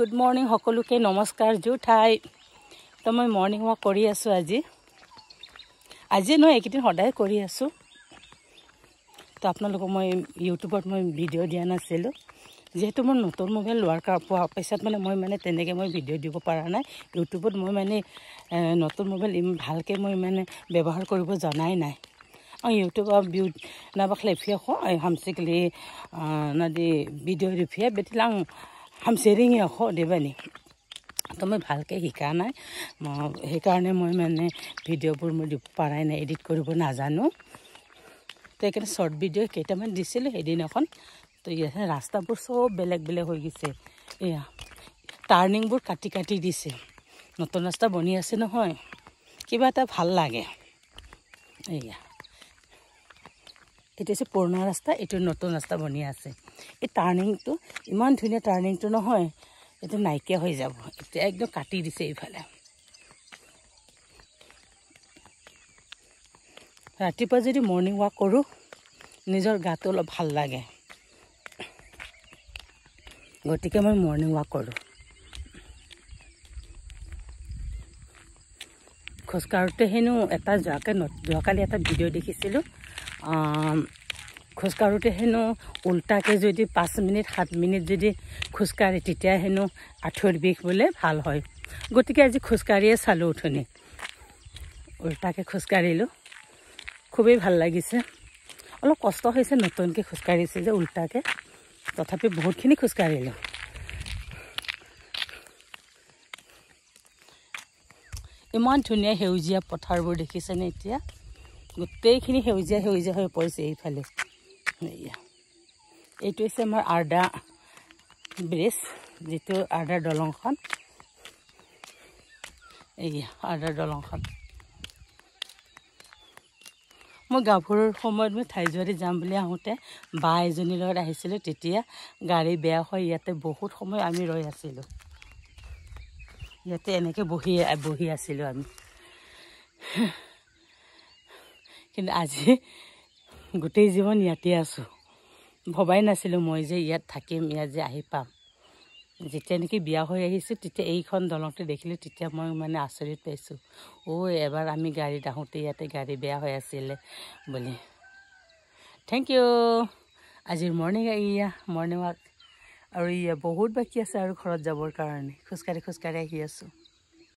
good morning সকলোকে নমস্কাৰ জো ঠাই তো মই মৰ্ণিং ৱাক কৰি আছোঁ আজি আজি নহয় এইকেইদিন সদায় কৰি আছোঁ তো আপোনালোকক মই ইউটিউবত মই ভিডিঅ' দিয়া নাছিলোঁ যিহেতু মোৰ নতুন মোবাইল লোৱাৰ কাৰ পোৱাৰ পিছত মানে মই মানে তেনেকৈ মই ভিডিঅ' দিব পৰা নাই ইউটিউবত মই মানে নতুন মোবাইল ইমান ভালকৈ মই মানে ব্যৱহাৰ কৰিব জনাই নাই অঁ ইউটিউবৰ বিউ নাইবা লেফিয়া খোৱা হামচিকলি নাদি ভিডিঅ' ৰেফিয়া বেটিলাং চেৰিঙে অস দেৱানী তুমি ভালকৈ শিকা নাই মই সেইকাৰণে মই মানে ভিডিঅ'বোৰ মই দিব পৰাই নাই এডিট কৰিব নাজানো তো সেইকাৰণে শ্বৰ্ট ভিডিঅ' কেইটামান দিছিলোঁ সেইদিনাখন তো ইয়াতে ৰাস্তাবোৰ চব বেলেগ বেলেগ হৈ গৈছে এয়া টাৰ্ণিংবোৰ কাটি কাটি দিছে নতুন ৰাস্তা বনি আছে নহয় কিবা এটা ভাল লাগে এয়া এইটো হৈছে পুৰণা ৰাস্তা এইটো নতুন ৰাস্তা বনি আছে এই টাৰ্ণিংটো ইমান ধুনীয়া টাৰ্ণিংটো নহয় এইটো নাইকিয়া হৈ যাব এতিয়া একদম কাটি দিছে এইফালে ৰাতিপুৱা যদি মৰ্ণিং ৱাক কৰোঁ নিজৰ গাটো অলপ ভাল লাগে গতিকে মই মৰ্ণিং ৱাক কৰোঁ খোজকাঢ়োঁতে হেনো এটা যোৱাকৈ যোৱাকালি এটা ভিডিঅ' দেখিছিলোঁ খোজকাঢ়োতে হেনো ওল্টাকৈ যদি পাঁচ মিনিট সাত মিনিট যদি খোজকাঢ়ে তেতিয়া হেনো আঁঠুৰ বিষ বোলে ভাল হয় গতিকে আজি খোজকাঢ়িয়ে চালোঁ উঠনি ওল্টাকৈ খোজকাঢ়িলোঁ খুবেই ভাল লাগিছে অলপ কষ্ট হৈছে নতুনকৈ খোজকাঢ়িছে যে উল্টাকৈ তথাপি বহুতখিনি খোজকাঢ়িলোঁ ইমান ধুনীয়া সেউজীয়া পথাৰবোৰ দেখিছেনে এতিয়া গোটেইখিনি সেউজীয়া সেউজীয়া হৈ পৰিছে এইফালে এইটো হৈছে আমাৰ আৰ্দা ব্ৰিজ যিটো আৰ্দাৰ দলংখন এইয়া আৰ্দাৰ দলংখন মই গাভৰুৰ সময়ত মই ঠাইজুৱাৰী যাম বুলি আহোঁতে বা এজনীৰ লগত আহিছিলোঁ তেতিয়া গাড়ী বেয়া হৈ ইয়াতে বহুত সময় আমি ৰৈ আছিলোঁ ইয়াতে এনেকৈ বহি বহি আছিলোঁ আমি কিন্তু আজি গোটেই জীৱন ইয়াতে আছোঁ ভবাই নাছিলোঁ মই যে ইয়াত থাকিম ইয়াত যে আহি পাম যেতিয়া নেকি বিয়া হৈ আহিছোঁ তেতিয়া এইখন দলংটো দেখিলোঁ তেতিয়া মই মানে আচৰিত পাইছোঁ অ' এবাৰ আমি গাড়ী আহোঁতে ইয়াতে গাড়ী বেয়া হৈ আছিলে বুলি থেংক ইউ আজিৰ মৰ্ণিং ইয়া মৰ্ণিং ৱাক আৰু ইয়া বহুত বাকী আছে আৰু ঘৰত যাবৰ কাৰণে খোজকাঢ়ি খোজকাঢ়ি আহি আছোঁ